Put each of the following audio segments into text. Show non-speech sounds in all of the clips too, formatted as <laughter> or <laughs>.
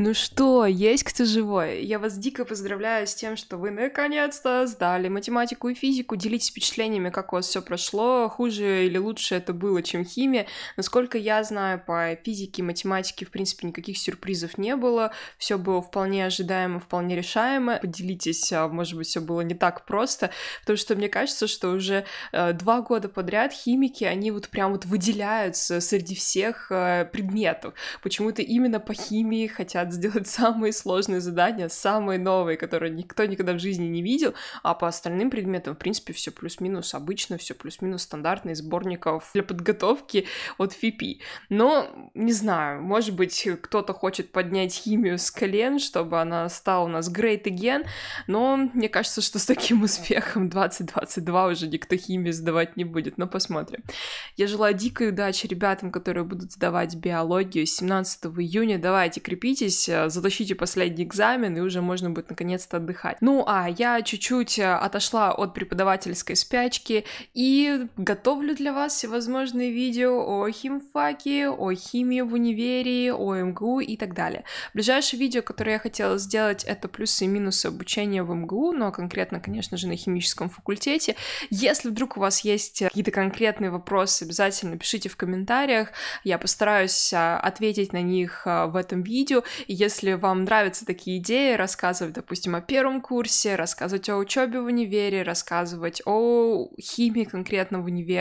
Ну что, есть кто живой? Я вас дико поздравляю с тем, что вы наконец-то сдали математику и физику. Делитесь впечатлениями, как у вас все прошло, хуже или лучше это было, чем химия. Насколько я знаю, по физике и математике, в принципе, никаких сюрпризов не было. Все было вполне ожидаемо, вполне решаемо. Поделитесь, а, может быть, все было не так просто, потому что мне кажется, что уже э, два года подряд химики, они вот прям вот выделяются среди всех э, предметов. Почему-то именно по химии хотят хотят сделать самые сложные задания, самые новые, которые никто никогда в жизни не видел, а по остальным предметам, в принципе, все плюс-минус обычно, все плюс-минус стандартные сборников для подготовки от ФИПИ. Но, не знаю, может быть, кто-то хочет поднять химию с колен, чтобы она стала у нас great again, но мне кажется, что с таким успехом 2022 уже никто химию сдавать не будет, но посмотрим. Я желаю дикой удачи ребятам, которые будут сдавать биологию 17 июня. Давайте, крепитесь, учитесь, э, затащите последний экзамен, и уже можно будет наконец-то отдыхать. Ну а я чуть-чуть э, отошла от преподавательской спячки и готовлю для вас всевозможные видео о химфаке, о химии в универе, о МГУ и так далее. Ближайшее видео, которое я хотела сделать, это плюсы и минусы обучения в МГУ, но ну, а конкретно, конечно же, на химическом факультете. Если вдруг у вас есть какие-то конкретные вопросы, обязательно пишите в комментариях, я постараюсь э, ответить на них в этом видео. Если вам нравятся такие идеи, рассказывать, допустим, о первом курсе, рассказывать о учебе в универе, рассказывать о химии конкретно в универе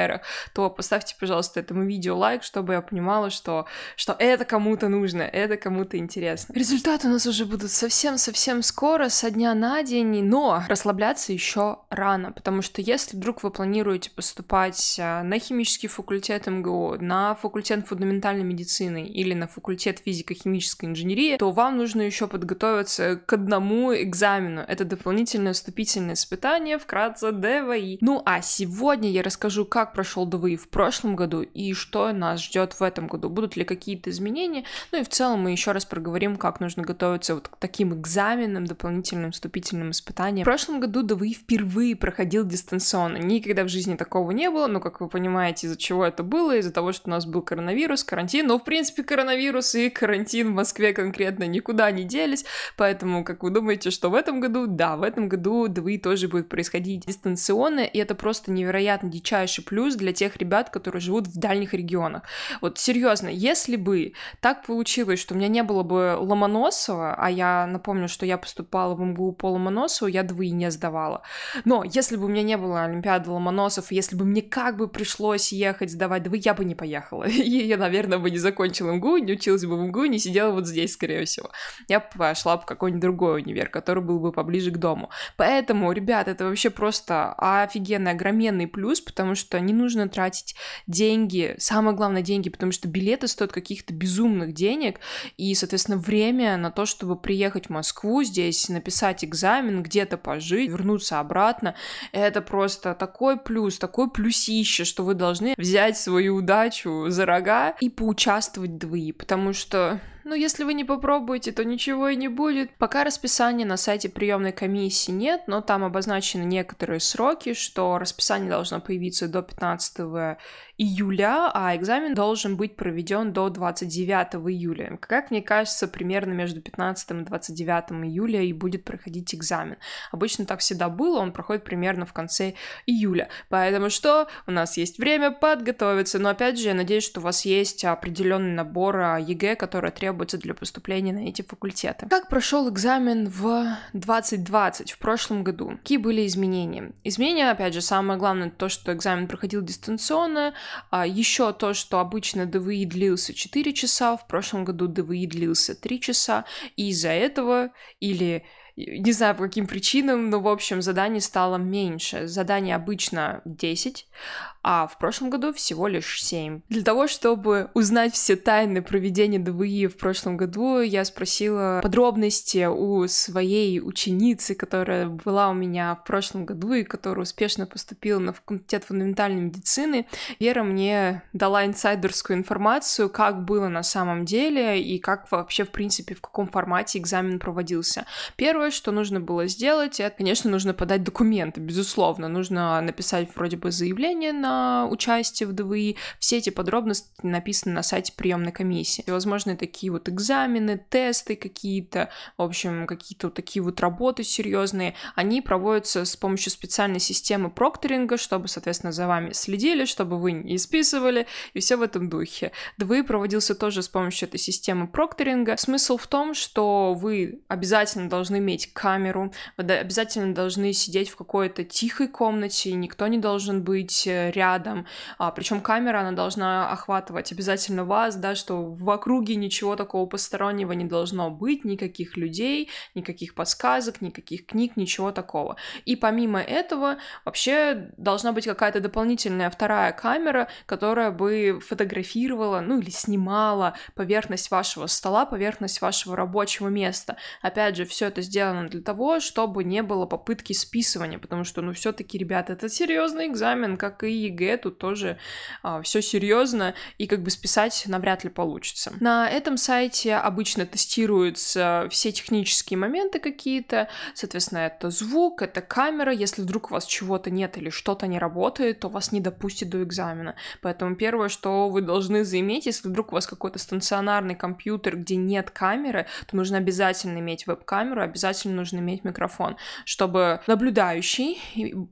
то поставьте, пожалуйста, этому видео лайк, чтобы я понимала, что, что это кому-то нужно, это кому-то интересно. Результаты у нас уже будут совсем-совсем скоро, со дня на день, но расслабляться еще рано, потому что если вдруг вы планируете поступать э, на химический факультет МГУ, на факультет фундаментальной медицины или на факультет физико-химической инженерии, то вам нужно еще подготовиться к одному экзамену. Это дополнительное вступительное испытание, вкратце ДВИ. Ну а сегодня я расскажу, как прошел ДВИ в прошлом году и что нас ждет в этом году. Будут ли какие-то изменения? Ну и в целом мы еще раз проговорим, как нужно готовиться вот к таким экзаменам, дополнительным вступительным испытаниям. В прошлом году ДВИ впервые проходил дистанционно. Никогда в жизни такого не было, но, как вы понимаете, из-за чего это было, из-за того, что у нас был коронавирус, карантин. Но, ну, в принципе, коронавирус и карантин в Москве конкретно конкретно никуда не делись, поэтому, как вы думаете, что в этом году? Да, в этом году двы тоже будет происходить дистанционно, и это просто невероятно дичайший плюс для тех ребят, которые живут в дальних регионах. Вот серьезно, если бы так получилось, что у меня не было бы Ломоносова, а я напомню, что я поступала в МГУ по Ломоносову, я двы не сдавала. Но если бы у меня не было Олимпиады Ломоносов, если бы мне как бы пришлось ехать сдавать двы, я бы не поехала. <laughs> И я, наверное, бы не закончила МГУ, не училась бы в МГУ, не сидела вот здесь, скорее скорее всего, я пошла в какой-нибудь другой универ, который был бы поближе к дому. Поэтому, ребят, это вообще просто офигенный, огроменный плюс, потому что не нужно тратить деньги, самое главное деньги, потому что билеты стоят каких-то безумных денег, и, соответственно, время на то, чтобы приехать в Москву, здесь написать экзамен, где-то пожить, вернуться обратно, это просто такой плюс, такой плюсище, что вы должны взять свою удачу за рога и поучаствовать двое, потому что но если вы не попробуете, то ничего и не будет. Пока расписания на сайте приемной комиссии нет, но там обозначены некоторые сроки, что расписание должно появиться до 15 июля, а экзамен должен быть проведен до 29 июля. Как мне кажется, примерно между 15 и 29 июля и будет проходить экзамен. Обычно так всегда было, он проходит примерно в конце июля. Поэтому что? У нас есть время подготовиться, но опять же, я надеюсь, что у вас есть определенный набор а, ЕГЭ, который требуется для поступления на эти факультеты. Как прошел экзамен в 2020, в прошлом году? Какие были изменения? Изменения, опять же, самое главное то, что экзамен проходил дистанционно, а Еще то, что обычно ДВИ длился 4 часа, в прошлом году ДВИ длился 3 часа, и из-за этого или не знаю по каким причинам, но в общем заданий стало меньше. Заданий обычно 10, а в прошлом году всего лишь 7. Для того, чтобы узнать все тайны проведения ДВИ в прошлом году, я спросила подробности у своей ученицы, которая была у меня в прошлом году и которая успешно поступила на факультет фундаментальной медицины. Вера мне дала инсайдерскую информацию, как было на самом деле и как вообще, в принципе, в каком формате экзамен проводился. Первое первое, что нужно было сделать, это, конечно, нужно подать документы, безусловно. Нужно написать вроде бы заявление на участие в ДВИ. Все эти подробности написаны на сайте приемной комиссии. И, возможно, такие вот экзамены, тесты какие-то, в общем, какие-то вот такие вот работы серьезные. Они проводятся с помощью специальной системы прокторинга, чтобы, соответственно, за вами следили, чтобы вы не списывали, и все в этом духе. ДВИ проводился тоже с помощью этой системы прокторинга. Смысл в том, что вы обязательно должны иметь иметь камеру, вы обязательно должны сидеть в какой-то тихой комнате, никто не должен быть э, рядом. А, причем камера, она должна охватывать обязательно вас, да, что в округе ничего такого постороннего не должно быть, никаких людей, никаких подсказок, никаких книг, ничего такого. И помимо этого, вообще должна быть какая-то дополнительная вторая камера, которая бы фотографировала, ну или снимала поверхность вашего стола, поверхность вашего рабочего места. Опять же, все это сделать сделано для того, чтобы не было попытки списывания, потому что, ну, все-таки, ребята, это серьезный экзамен, как и ЕГЭ, тут тоже а, все серьезно, и как бы списать навряд ли получится. На этом сайте обычно тестируются все технические моменты какие-то, соответственно, это звук, это камера, если вдруг у вас чего-то нет или что-то не работает, то вас не допустят до экзамена. Поэтому первое, что вы должны заиметь, если вдруг у вас какой-то стационарный компьютер, где нет камеры, то нужно обязательно иметь веб-камеру, обязательно обязательно нужно иметь микрофон, чтобы наблюдающий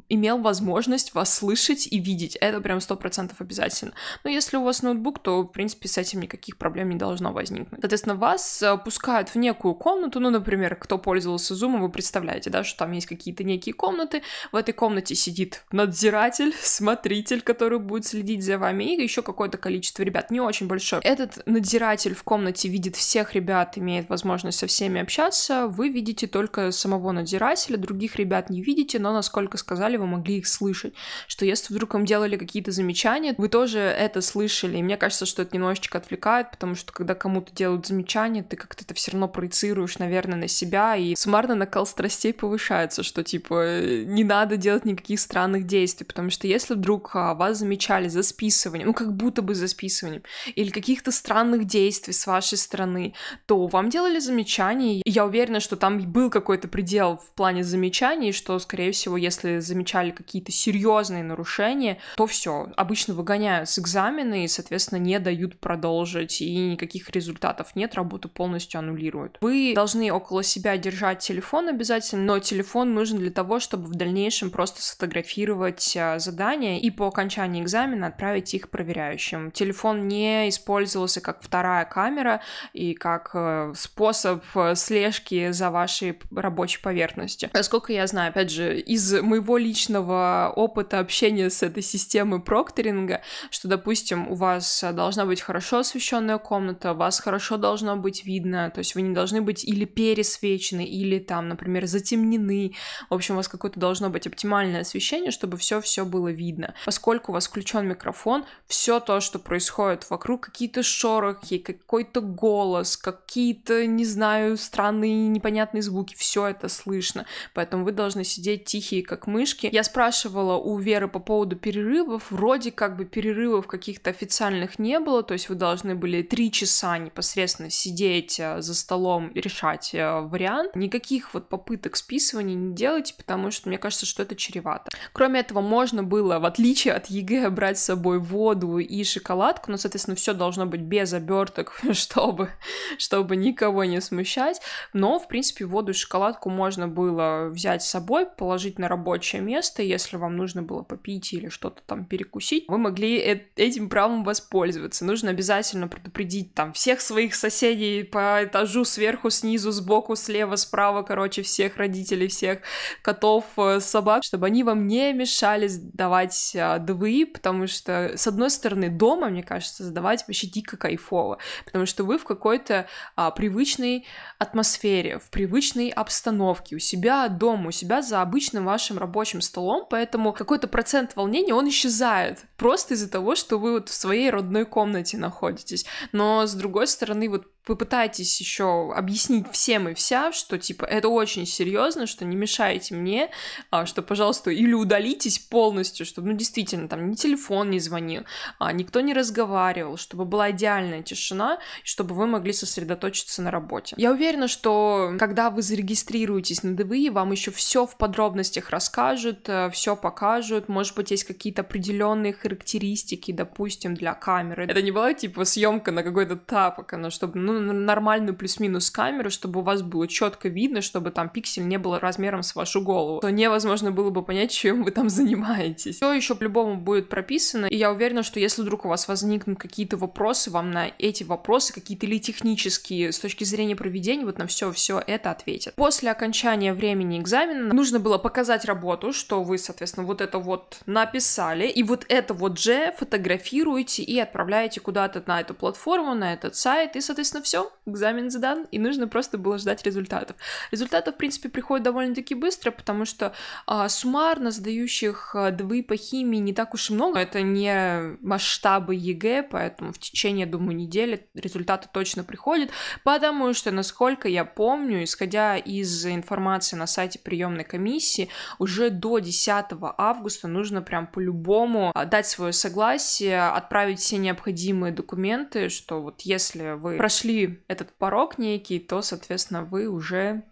имел возможность вас слышать и видеть. Это прям сто процентов обязательно. Но если у вас ноутбук, то, в принципе, с этим никаких проблем не должно возникнуть. Соответственно, вас э, пускают в некую комнату, ну, например, кто пользовался Zoom, вы представляете, да, что там есть какие-то некие комнаты, в этой комнате сидит надзиратель, <laughs> смотритель, который будет следить за вами, и еще какое-то количество ребят, не очень большое. Этот надзиратель в комнате видит всех ребят, имеет возможность со всеми общаться, вы видите видите только самого надзирателя, других ребят не видите, но, насколько сказали, вы могли их слышать. Что если вдруг вам делали какие-то замечания, вы тоже это слышали. И мне кажется, что это немножечко отвлекает, потому что когда кому-то делают замечания, ты как-то это все равно проецируешь, наверное, на себя, и суммарно накал страстей повышается, что типа не надо делать никаких странных действий, потому что если вдруг а, вас замечали за списыванием, ну как будто бы за списыванием, или каких-то странных действий с вашей стороны, то вам делали замечания, и я уверена, что там был какой-то предел в плане замечаний, что, скорее всего, если замечали какие-то серьезные нарушения, то все, обычно выгоняют с экзамена и, соответственно, не дают продолжить, и никаких результатов нет, работу полностью аннулируют. Вы должны около себя держать телефон обязательно, но телефон нужен для того, чтобы в дальнейшем просто сфотографировать э, задания и по окончании экзамена отправить их проверяющим. Телефон не использовался как вторая камера и как э, способ э, слежки за вашей нашей рабочей поверхности. Насколько я знаю, опять же, из моего личного опыта общения с этой системой прокторинга, что, допустим, у вас должна быть хорошо освещенная комната, вас хорошо должно быть видно, то есть вы не должны быть или пересвечены, или там, например, затемнены. В общем, у вас какое-то должно быть оптимальное освещение, чтобы все-все было видно. Поскольку у вас включен микрофон, все то, что происходит вокруг, какие-то шорохи, какой-то голос, какие-то, не знаю, странные непонятные звуки, звуки, все это слышно. Поэтому вы должны сидеть тихие, как мышки. Я спрашивала у Веры по поводу перерывов. Вроде как бы перерывов каких-то официальных не было, то есть вы должны были три часа непосредственно сидеть э, за столом, решать э, вариант. Никаких вот попыток списывания не делайте, потому что мне кажется, что это чревато. Кроме этого, можно было, в отличие от ЕГЭ, брать с собой воду и шоколадку, но, соответственно, все должно быть без оберток, <laughs> чтобы, чтобы никого не смущать. Но, в принципе, воду холодную шоколадку можно было взять с собой, положить на рабочее место, если вам нужно было попить или что-то там перекусить. Вы могли э- этим правом воспользоваться. Нужно обязательно предупредить там всех своих соседей по этажу, сверху, снизу, сбоку, слева, справа, короче, всех родителей, всех котов, э, собак, чтобы они вам не мешали сдавать э, ДВИ, потому что, с одной стороны, дома, мне кажется, сдавать вообще дико кайфово, потому что вы в какой-то а, привычной атмосфере, в привычной обычной обстановке, у себя дома, у себя за обычным вашим рабочим столом, поэтому какой-то процент волнения, он исчезает просто из-за того, что вы вот в своей родной комнате находитесь. Но, с другой стороны, вот вы пытаетесь еще объяснить всем и вся, что типа это очень серьезно, что не мешайте мне, а, что, пожалуйста, или удалитесь полностью, чтобы ну действительно там ни телефон не звонил, а, никто не разговаривал, чтобы была идеальная тишина, чтобы вы могли сосредоточиться на работе. Я уверена, что когда вы зарегистрируетесь на ДВИ, вам еще все в подробностях расскажут, э, все покажут, может быть, есть какие-то определенные характеристики, допустим, для камеры. Это не была типа съемка на какой-то тапок, она ну, чтобы, ну, нормальную плюс-минус камеру, чтобы у вас было четко видно, чтобы там пиксель не был размером с вашу голову, то невозможно было бы понять, чем вы там занимаетесь. Все еще по-любому будет прописано, и я уверена, что если вдруг у вас возникнут какие-то вопросы, вам на эти вопросы какие-то ли технические с точки зрения проведения, вот на все все это ответят. После окончания времени экзамена нужно было показать работу, что вы, соответственно, вот это вот написали, и вот это вот же фотографируете и отправляете куда-то на эту платформу, на этот сайт, и, соответственно, все, экзамен задан, и нужно просто было ждать результатов. Результаты, в принципе, приходят довольно-таки быстро, потому что а, суммарно сдающих а, двы по химии не так уж и много. Это не масштабы ЕГЭ, поэтому в течение, думаю, недели результаты точно приходят, потому что, насколько я помню, исходя из информации на сайте приемной комиссии, уже до 10 августа нужно прям по-любому а, дать свое согласие, отправить все необходимые документы, что вот если вы прошли этот порог некий, то, соответственно, вы уже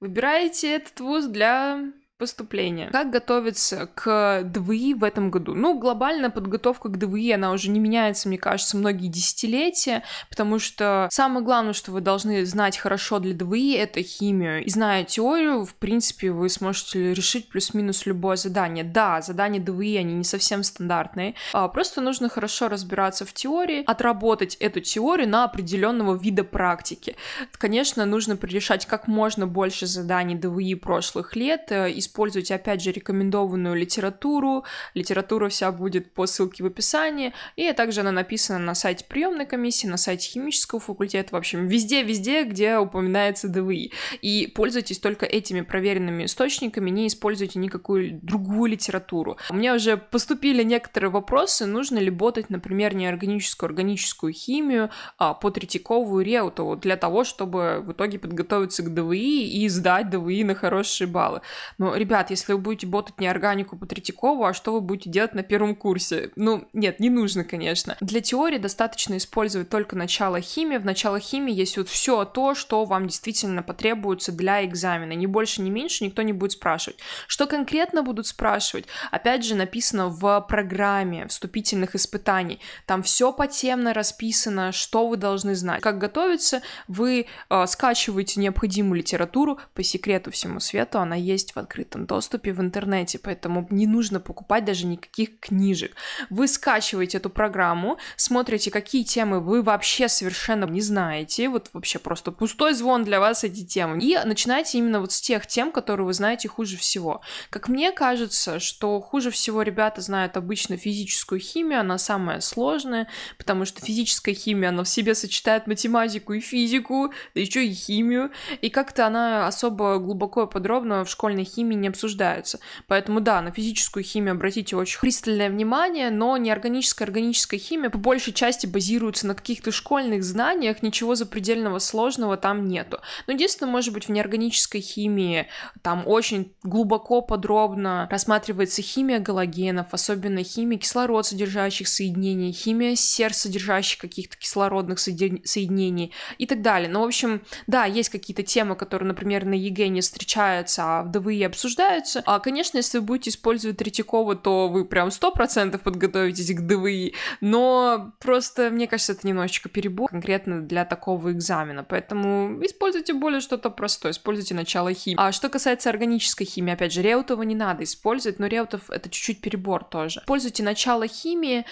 выбираете этот вуз для поступления. Как готовиться к ДВИ в этом году? Ну, глобальная подготовка к ДВИ, она уже не меняется, мне кажется, многие десятилетия, потому что самое главное, что вы должны знать хорошо для ДВИ, это химию. И зная теорию, в принципе, вы сможете решить плюс-минус любое задание. Да, задания ДВИ, они не совсем стандартные, а, просто нужно хорошо разбираться в теории, отработать эту теорию на определенного вида практики. Конечно, нужно решать как можно больше заданий ДВИ прошлых лет э, и используйте, опять же, рекомендованную литературу. Литература вся будет по ссылке в описании. И также она написана на сайте приемной комиссии, на сайте химического факультета, в общем, везде-везде, где упоминается ДВИ. И пользуйтесь только этими проверенными источниками, не используйте никакую другую литературу. У меня уже поступили некоторые вопросы, нужно ли ботать, например, неорганическую, органическую химию а, по Третьякову и Реутову для того, чтобы в итоге подготовиться к ДВИ и сдать ДВИ на хорошие баллы. Но ребят, если вы будете ботать не органику по Третьякову, а что вы будете делать на первом курсе? Ну, нет, не нужно, конечно. Для теории достаточно использовать только начало химии. В начало химии есть вот все то, что вам действительно потребуется для экзамена. Ни больше, ни меньше никто не будет спрашивать. Что конкретно будут спрашивать? Опять же, написано в программе вступительных испытаний. Там все потемно расписано, что вы должны знать. Как готовиться, вы э, скачиваете необходимую литературу. По секрету всему свету она есть в открытом открытом доступе в интернете, поэтому не нужно покупать даже никаких книжек. Вы скачиваете эту программу, смотрите, какие темы вы вообще совершенно не знаете, вот вообще просто пустой звон для вас эти темы, и начинаете именно вот с тех тем, которые вы знаете хуже всего. Как мне кажется, что хуже всего ребята знают обычно физическую химию, она самая сложная, потому что физическая химия, она в себе сочетает математику и физику, да еще и химию, и как-то она особо глубоко и подробно в школьной химии не обсуждаются. Поэтому да, на физическую химию обратите очень пристальное внимание, но неорганическая а органическая химия по большей части базируется на каких-то школьных знаниях, ничего запредельного сложного там нету. Но единственное, может быть, в неорганической химии там очень глубоко, подробно рассматривается химия галогенов, особенно химия кислород содержащих соединений, химия сердца содержащих каких-то кислородных соединений и так далее. Но ну, в общем, да, есть какие-то темы, которые, например, на ЕГЭ не встречаются, а в ДВИ обсуждаются, обсуждаются. А, конечно, если вы будете использовать Третьякова, то вы прям 100% подготовитесь к ДВИ, но просто, мне кажется, это немножечко перебор конкретно для такого экзамена, поэтому используйте более что-то простое, используйте начало химии. А что касается органической химии, опять же, Реутова не надо использовать, но Реутов это чуть-чуть перебор тоже. Используйте начало химии,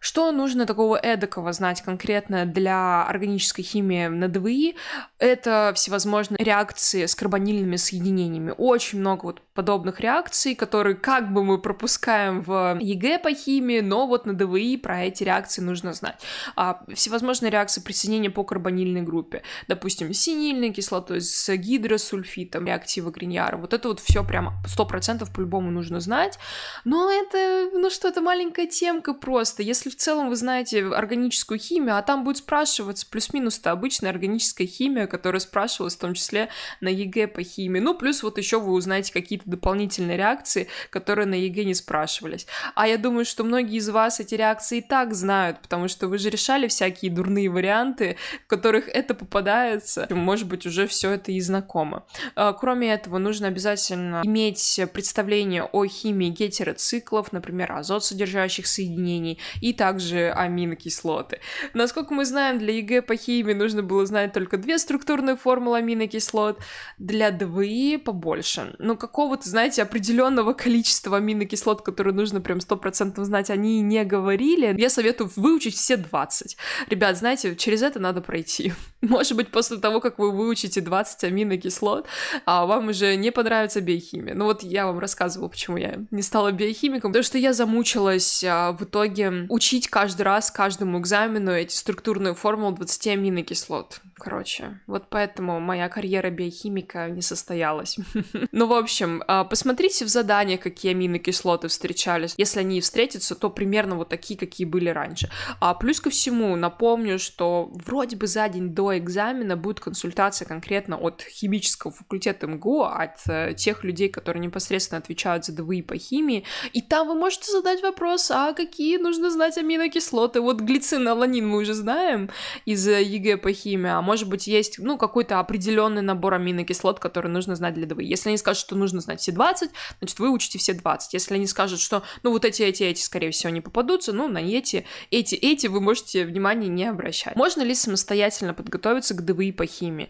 что нужно такого эдакого знать конкретно для органической химии на ДВИ? Это всевозможные реакции с карбонильными соединениями. Очень много вот подобных реакций, которые как бы мы пропускаем в ЕГЭ по химии, но вот на ДВИ про эти реакции нужно знать. А, всевозможные реакции присоединения по карбонильной группе. Допустим, синильной кислотой с гидросульфитом, реактива Гриньяра. Вот это вот все прям 100% по-любому нужно знать. Но это, ну что, это маленькая темка просто. Если если в целом вы знаете органическую химию, а там будет спрашиваться плюс-минус-то обычная органическая химия, которая спрашивалась в том числе на ЕГЭ по химии. Ну, плюс вот еще вы узнаете какие-то дополнительные реакции, которые на ЕГЭ не спрашивались. А я думаю, что многие из вас эти реакции и так знают, потому что вы же решали всякие дурные варианты, в которых это попадается. Может быть, уже все это и знакомо. А, кроме этого, нужно обязательно иметь представление о химии гетероциклов, например, азот содержащих соединений и также аминокислоты. Насколько мы знаем, для ЕГЭ по химии нужно было знать только две структурные формулы аминокислот, для ДВИ побольше. Но какого-то, знаете, определенного количества аминокислот, которые нужно прям 100% знать, они не говорили. Я советую выучить все 20. Ребят, знаете, через это надо пройти. <laughs> Может быть, после того, как вы выучите 20 аминокислот, а вам уже не понравится биохимия. Ну вот я вам рассказывала, почему я не стала биохимиком, потому что я замучилась а, в итоге учить учить каждый раз каждому экзамену эти структурную формулу 20 аминокислот. Короче, вот поэтому моя карьера биохимика не состоялась. <laughs> Ну, в общем, а, посмотрите в заданиях, какие аминокислоты встречались. Если они встретятся, то примерно вот такие, какие были раньше. А плюс ко всему, напомню, что вроде бы за день до экзамена будет консультация конкретно от химического факультета МГУ, от э, тех людей, которые непосредственно отвечают за ДВИ по химии. И там вы можете задать вопрос, а какие нужно знать 5 аминокислот, вот глицин, аланин мы уже знаем из э, ЕГЭ по химии, а может быть есть, ну, какой-то определенный набор аминокислот, который нужно знать для ДВИ. Если они скажут, что нужно знать все 20, значит, вы учите все 20. Если они скажут, что, ну, вот эти, эти, эти, скорее всего, не попадутся, ну, на эти, эти, эти вы можете внимания не обращать. Можно ли самостоятельно подготовиться к ДВИ по химии?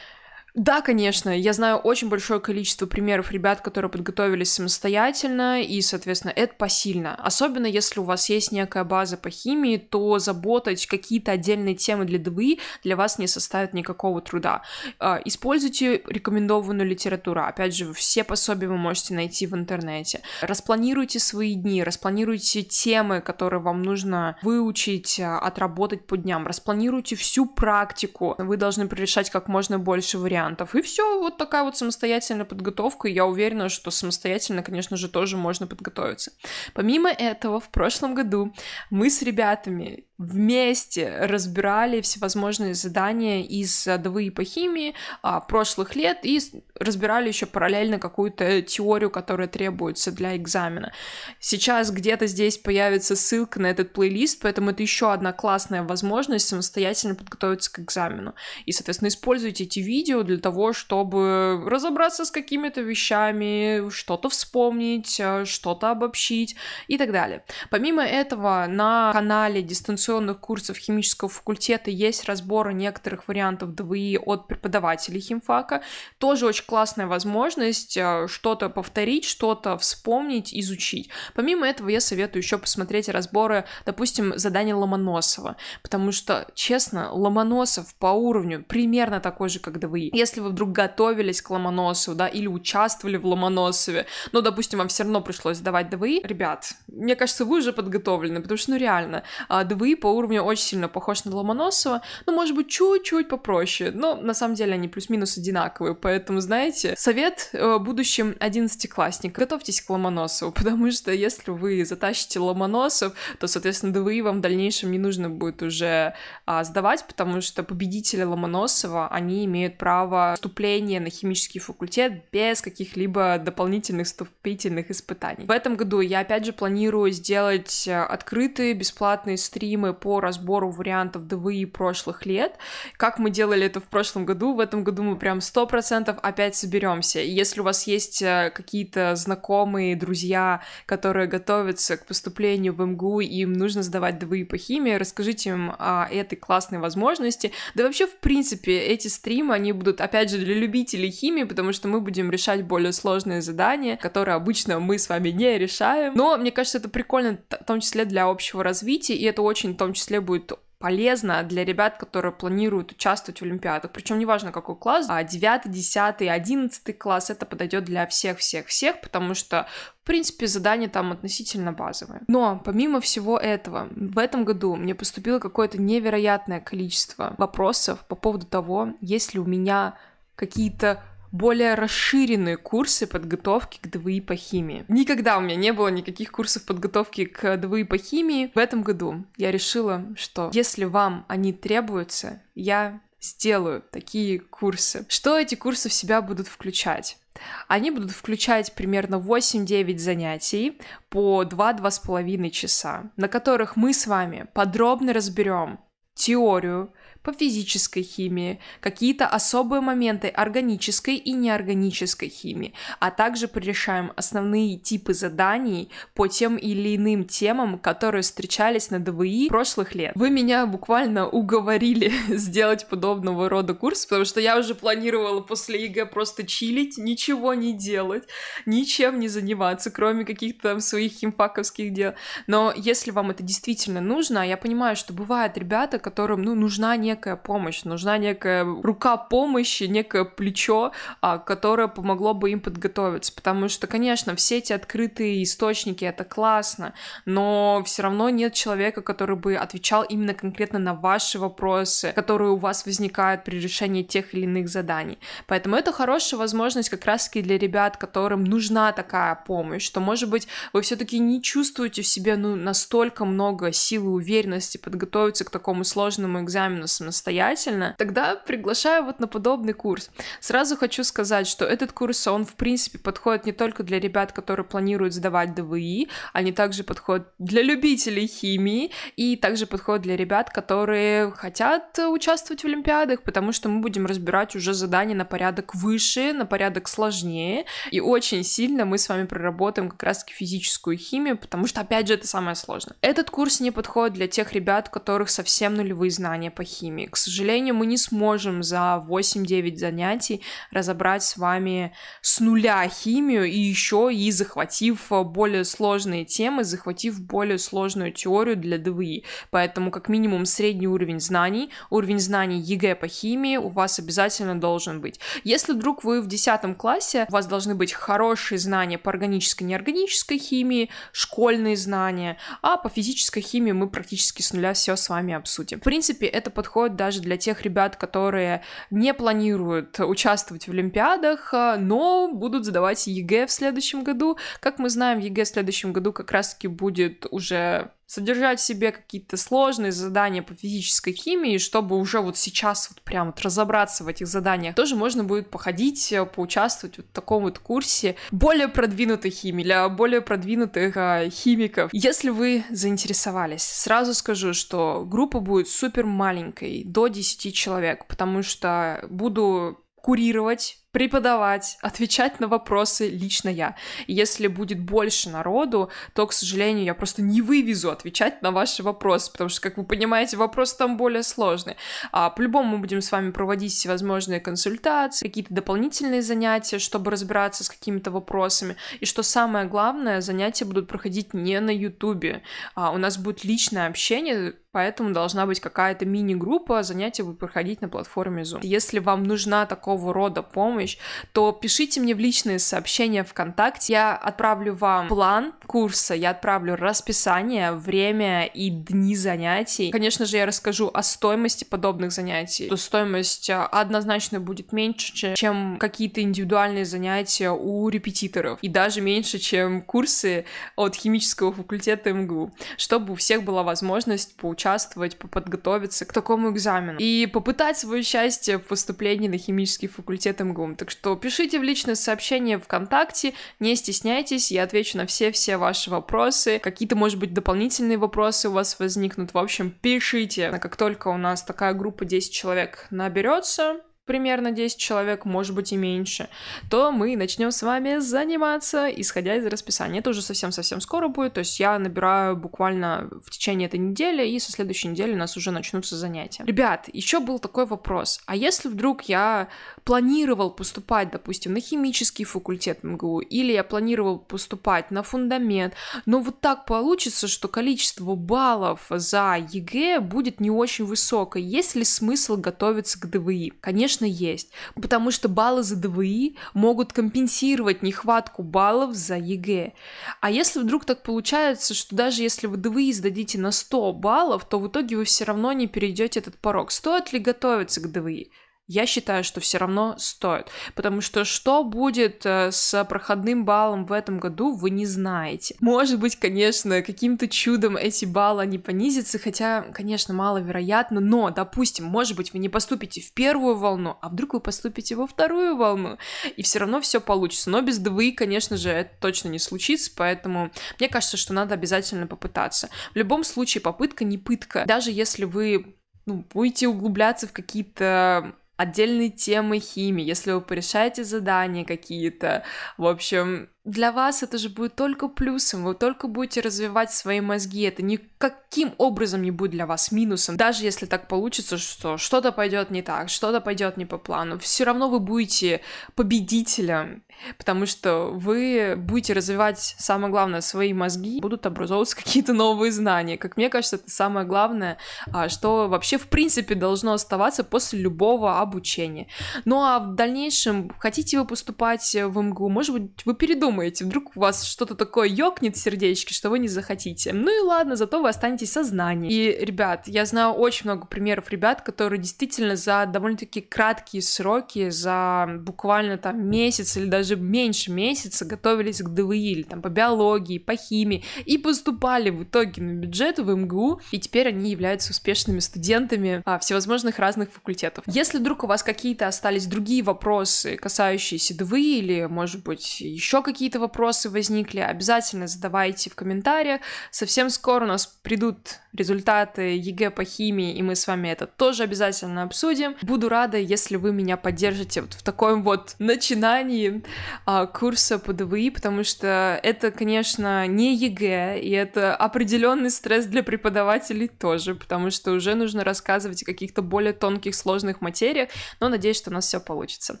Да, конечно. Я знаю очень большое количество примеров ребят, которые подготовились самостоятельно, и, соответственно, это посильно. Особенно если у вас есть некая база по химии, то заботать какие-то отдельные темы для ДВИ для вас не составит никакого труда. А, используйте рекомендованную литературу. Опять же, все пособия вы можете найти в интернете. Распланируйте свои дни, распланируйте темы, которые вам нужно выучить, а, отработать по дням. Распланируйте всю практику. Вы должны решать как можно больше вариантов вариантов. И все, вот такая вот самостоятельная подготовка. И я уверена, что самостоятельно, конечно же, тоже можно подготовиться. Помимо этого, в прошлом году мы с ребятами вместе разбирали всевозможные задания из ДВИ по химии а, прошлых лет и разбирали еще параллельно какую-то теорию, которая требуется для экзамена. Сейчас где-то здесь появится ссылка на этот плейлист, поэтому это еще одна классная возможность самостоятельно подготовиться к экзамену. И, соответственно, используйте эти видео для для того, чтобы разобраться с какими-то вещами, что-то вспомнить, э, что-то обобщить и так далее. Помимо этого, на канале дистанционных курсов химического факультета есть разборы некоторых вариантов ДВИ от преподавателей химфака. Тоже очень классная возможность э, что-то повторить, что-то вспомнить, изучить. Помимо этого, я советую еще посмотреть разборы, допустим, заданий Ломоносова, потому что, честно, Ломоносов по уровню примерно такой же, как ДВИ если вы вдруг готовились к Ломоносову, да, или участвовали в Ломоносове, но, допустим, вам все равно пришлось сдавать ДВИ, ребят, мне кажется, вы уже подготовлены, потому что, ну, реально, а, ДВИ по уровню очень сильно похож на Ломоносова, но, ну, может быть, чуть-чуть попроще, но, на самом деле, они плюс-минус одинаковые, поэтому, знаете, совет э, будущим одиннадцатиклассникам, готовьтесь к Ломоносову, <laughs> потому что, если вы затащите Ломоносов, то, соответственно, ДВИ вам в дальнейшем не нужно будет уже а, сдавать, потому что победители Ломоносова, они имеют право самого вступления на химический факультет без каких-либо дополнительных вступительных испытаний. В этом году я опять же планирую сделать э, открытые бесплатные стримы по разбору вариантов ДВИ прошлых лет. Как мы делали это в прошлом году, в этом году мы прям 100% опять соберемся. если у вас есть э, какие-то знакомые, друзья, которые готовятся к поступлению в МГУ, и им нужно сдавать ДВИ по химии, расскажите им о этой классной возможности. Да вообще, в принципе, эти стримы, они будут опять же, для любителей химии, потому что мы будем решать более сложные задания, которые обычно мы с вами не решаем. Но мне кажется, это прикольно, в том числе для общего развития, и это очень в том числе будет полезно для ребят, которые планируют участвовать в Олимпиадах. Причем неважно, какой класс, а 9, 10, 11 класс, это подойдет для всех-всех-всех, потому что в принципе, задания там относительно базовые. Но помимо всего этого, в этом году мне поступило какое-то невероятное количество вопросов по поводу того, есть ли у меня какие-то более расширенные курсы подготовки к ДВИ по химии. Никогда у меня не было никаких курсов подготовки к ДВИ по химии. В этом году я решила, что если вам они требуются, я сделаю такие курсы. Что эти курсы в себя будут включать? Они будут включать примерно 8-9 занятий по 2-2,5 часа, на которых мы с вами подробно разберем теорию, по физической химии, какие-то особые моменты органической и неорганической химии, а также решаем основные типы заданий по тем или иным темам, которые встречались на ДВИ прошлых лет. Вы меня буквально уговорили <laughs> сделать подобного рода курс, потому что я уже планировала после ЕГЭ просто чилить, ничего не делать, ничем не заниматься, кроме каких-то там своих химфаковских дел. Но если вам это действительно нужно, я понимаю, что бывают ребята, которым, ну, нужна не некая помощь, нужна некая рука помощи, некое плечо, а, которое помогло бы им подготовиться. Потому что, конечно, все эти открытые источники это классно, но все равно нет человека, который бы отвечал именно конкретно на ваши вопросы, которые у вас возникают при решении тех или иных заданий. Поэтому это хорошая возможность как раз-таки для ребят, которым нужна такая помощь, что, может быть, вы все-таки не чувствуете в себе ну, настолько много силы и уверенности подготовиться к такому сложному экзамену самостоятельно, самостоятельно, тогда приглашаю вот на подобный курс. Сразу хочу сказать, что этот курс, он в принципе подходит не только для ребят, которые планируют сдавать ДВИ, они также подходят для любителей химии и также подходят для ребят, которые хотят участвовать в Олимпиадах, потому что мы будем разбирать уже задания на порядок выше, на порядок сложнее, и очень сильно мы с вами проработаем как раз-таки физическую химию, потому что, опять же, это самое сложное. Этот курс не подходит для тех ребят, у которых совсем нулевые знания по химии, химии. К сожалению, мы не сможем за 8-9 занятий разобрать с вами с нуля химию и еще и захватив э, более сложные темы, захватив более сложную теорию для ДВИ. Поэтому как минимум средний уровень знаний, уровень знаний ЕГЭ по химии у вас обязательно должен быть. Если вдруг вы в 10 классе, у вас должны быть хорошие знания по органической и неорганической химии, школьные знания, а по физической химии мы практически с нуля все с вами обсудим. В принципе, это подход подходит даже для тех ребят, которые не планируют участвовать в Олимпиадах, э, но будут задавать ЕГЭ в следующем году. Как мы знаем, ЕГЭ в следующем году как раз-таки будет уже содержать в себе какие-то сложные задания по физической химии, чтобы уже вот сейчас вот прям вот разобраться в этих заданиях, тоже можно будет походить, э, поучаствовать вот в таком вот курсе более продвинутой химии для более продвинутых э, химиков. Если вы заинтересовались, сразу скажу, что группа будет супер маленькой, до 10 человек, потому что буду курировать преподавать, отвечать на вопросы лично я. И если будет больше народу, то, к сожалению, я просто не вывезу отвечать на ваши вопросы, потому что, как вы понимаете, вопросы там более сложные. А по-любому мы будем с вами проводить всевозможные консультации, какие-то дополнительные занятия, чтобы разбираться с какими-то вопросами. И что самое главное, занятия будут проходить не на Ютубе. А у нас будет личное общение, поэтому должна быть какая-то мини-группа, занятия будут проходить на платформе Zoom. Если вам нужна такого рода помощь, помощь, то пишите мне в личные сообщения ВКонтакте. Я отправлю вам план курса, я отправлю расписание, время и дни занятий. Конечно же, я расскажу о стоимости подобных занятий. То стоимость э, однозначно будет меньше, чем какие-то индивидуальные занятия у репетиторов. И даже меньше, чем курсы от химического факультета МГУ. Чтобы у всех была возможность поучаствовать, поподготовиться к такому экзамену. И попытать свое счастье в поступлении на химический факультет МГУ. Так что пишите в личное сообщение ВКонтакте, не стесняйтесь, я отвечу на все-все ваши вопросы. Какие-то, может быть, дополнительные вопросы у вас возникнут. В общем, пишите. Как только у нас такая группа 10 человек наберется, примерно 10 человек, может быть и меньше, то мы начнем с вами заниматься, исходя из расписания. Это уже совсем-совсем скоро будет, то есть я набираю буквально в течение этой недели, и со следующей недели у нас уже начнутся занятия. Ребят, еще был такой вопрос, а если вдруг я планировал поступать, допустим, на химический факультет МГУ, или я планировал поступать на фундамент, но вот так получится, что количество баллов за ЕГЭ будет не очень высокое, есть ли смысл готовиться к ДВИ? Конечно, конечно, есть, потому что баллы за ДВИ могут компенсировать нехватку баллов за ЕГЭ. А если вдруг так получается, что даже если вы ДВИ сдадите на 100 баллов, то в итоге вы все равно не перейдете этот порог. Стоит ли готовиться к ДВИ? я считаю, что все равно стоит. Потому что что будет э, с проходным баллом в этом году, вы не знаете. Может быть, конечно, каким-то чудом эти баллы не понизятся, хотя, конечно, маловероятно, но, допустим, может быть, вы не поступите в первую волну, а вдруг вы поступите во вторую волну, и все равно все получится. Но без ДВИ, конечно же, это точно не случится, поэтому мне кажется, что надо обязательно попытаться. В любом случае, попытка не пытка. Даже если вы ну, будете углубляться в какие-то отдельные темы химии, если вы порешаете задания какие-то, в общем, для вас это же будет только плюсом, вы только будете развивать свои мозги, это никаким образом не будет для вас минусом. Даже если так получится, что что-то пойдет не так, что-то пойдет не по плану, все равно вы будете победителем, потому что вы будете развивать, самое главное, свои мозги, будут образовываться <laughs> какие-то новые знания. Как мне кажется, это самое главное, а, что вообще в принципе должно оставаться после любого обучения. Ну а в дальнейшем, хотите вы поступать в МГУ, может быть, вы передумаете, подумаете, вдруг у вас что-то такое ёкнет в сердечке, что вы не захотите. Ну и ладно, зато вы останетесь со знанием. И, ребят, я знаю очень много примеров ребят, которые действительно за довольно-таки краткие сроки, за буквально там месяц или даже меньше месяца готовились к ДВИ или там по биологии, по химии, и поступали в итоге на бюджет в МГУ, и теперь они являются успешными студентами а, всевозможных разных факультетов. Если вдруг у вас какие-то остались другие вопросы, касающиеся ДВИ или, может быть, еще какие-то какие-то вопросы возникли, обязательно задавайте в комментариях. Совсем скоро у нас придут результаты ЕГЭ по химии, и мы с вами это тоже обязательно обсудим. Буду рада, если вы меня поддержите вот в таком вот начинании а, курса по ДВИ, потому что это, конечно, не ЕГЭ, и это определенный стресс для преподавателей тоже, потому что уже нужно рассказывать о каких-то более тонких, сложных материях, но надеюсь, что у нас все получится.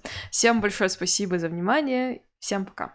Всем большое спасибо за внимание, всем пока!